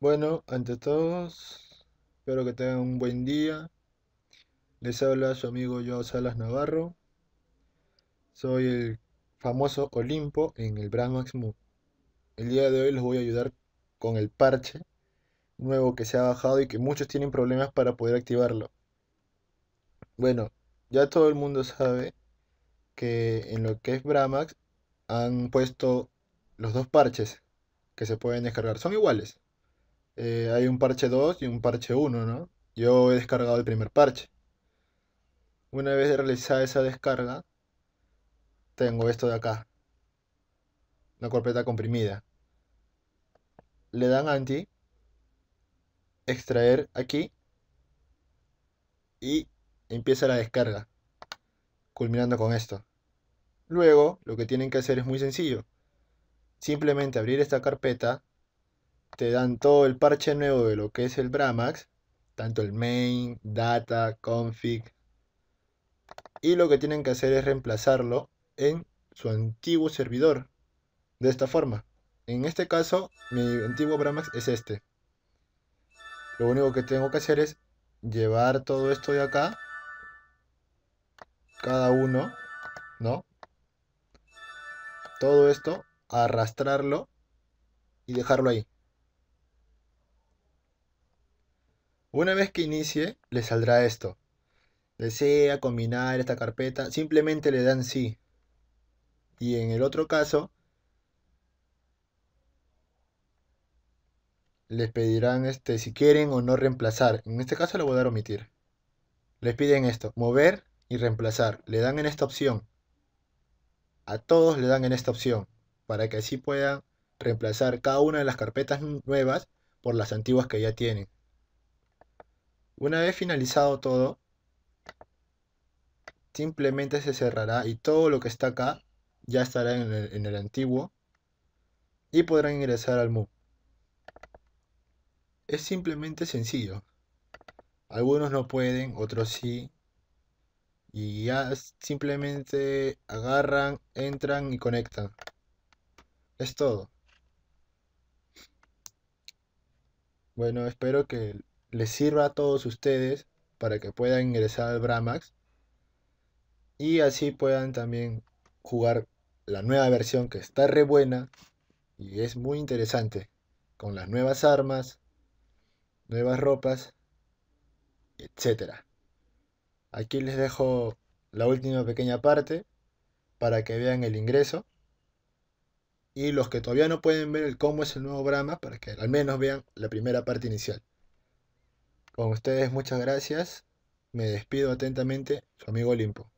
Bueno, ante todos, espero que tengan un buen día. Les habla su amigo Joao Salas Navarro. Soy el famoso Olimpo en el BraMax. Move. El día de hoy les voy a ayudar con el parche nuevo que se ha bajado y que muchos tienen problemas para poder activarlo. Bueno, ya todo el mundo sabe que en lo que es BraMax han puesto los dos parches que se pueden descargar. Son iguales, eh, hay un parche 2 y un parche 1, ¿no? Yo he descargado el primer parche. Una vez realizada esa descarga, tengo esto de acá. Una carpeta comprimida. Le dan anti, extraer aquí y empieza la descarga, culminando con esto. Luego, lo que tienen que hacer es muy sencillo. Simplemente abrir esta carpeta te dan todo el parche nuevo de lo que es el Bramax, tanto el main, data, config, y lo que tienen que hacer es reemplazarlo en su antiguo servidor, de esta forma. En este caso, mi antiguo Bramax es este. Lo único que tengo que hacer es llevar todo esto de acá, cada uno, ¿no? Todo esto, arrastrarlo y dejarlo ahí. Una vez que inicie, le saldrá esto. Desea combinar esta carpeta, simplemente le dan sí. Y en el otro caso, les pedirán este, si quieren o no reemplazar. En este caso le voy a dar omitir. Les piden esto, mover y reemplazar. Le dan en esta opción. A todos le dan en esta opción. Para que así puedan reemplazar cada una de las carpetas nuevas por las antiguas que ya tienen. Una vez finalizado todo, simplemente se cerrará y todo lo que está acá ya estará en el, antiguo y podrán ingresar al MOOC. Es simplemente sencillo. Algunos no pueden, otros sí. Y ya simplemente agarran, entran y conectan. Es todo. Bueno, espero que les sirva a todos ustedes para que puedan ingresar al Bramax y así puedan también jugar la nueva versión que está re buena y es muy interesante con las nuevas armas, nuevas ropas, etcétera. Aquí les dejo la última pequeña parte para que vean el ingreso. Y los que todavía no pueden ver el cómo es el nuevo Brahma, para que al menos vean la primera parte inicial. Con ustedes muchas gracias. Me despido atentamente, su amigo Olimpo.